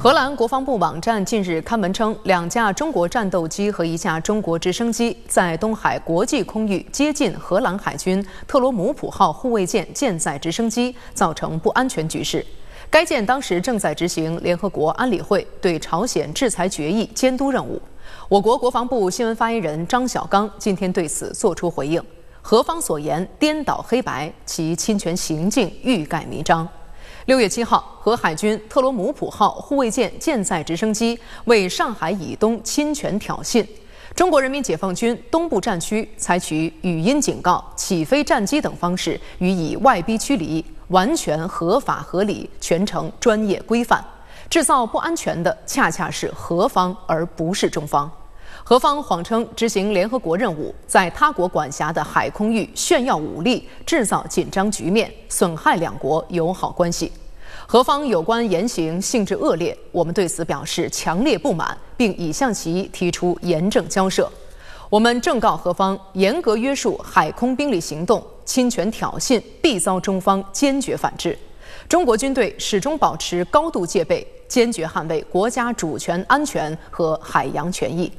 荷兰国防部网站近日刊文称，两架中国战斗机和一架中国直升机在东海国际空域接近荷兰海军特罗姆普号护卫舰舰载直升机，造成不安全局势。该舰当时正在执行联合国安理会对朝鲜制裁决议监督任务。我国国防部新闻发言人张晓刚今天对此作出回应：何方所言颠倒黑白，其侵权行径欲盖弥彰。六月七号，和海军特罗姆普号护卫舰舰载直升机为上海以东侵权挑衅，中国人民解放军东部战区采取语音警告、起飞战机等方式予以外逼驱离，完全合法合理，全程专业规范。制造不安全的恰恰是何方，而不是中方。何方谎称执行联合国任务，在他国管辖的海空域炫耀武力，制造紧张局面，损害两国友好关系。何方有关言行性质恶劣，我们对此表示强烈不满，并已向其提出严正交涉。我们正告何方，严格约束海空兵力行动，侵权挑衅必遭中方坚决反制。中国军队始终保持高度戒备，坚决捍卫国家主权安全和海洋权益。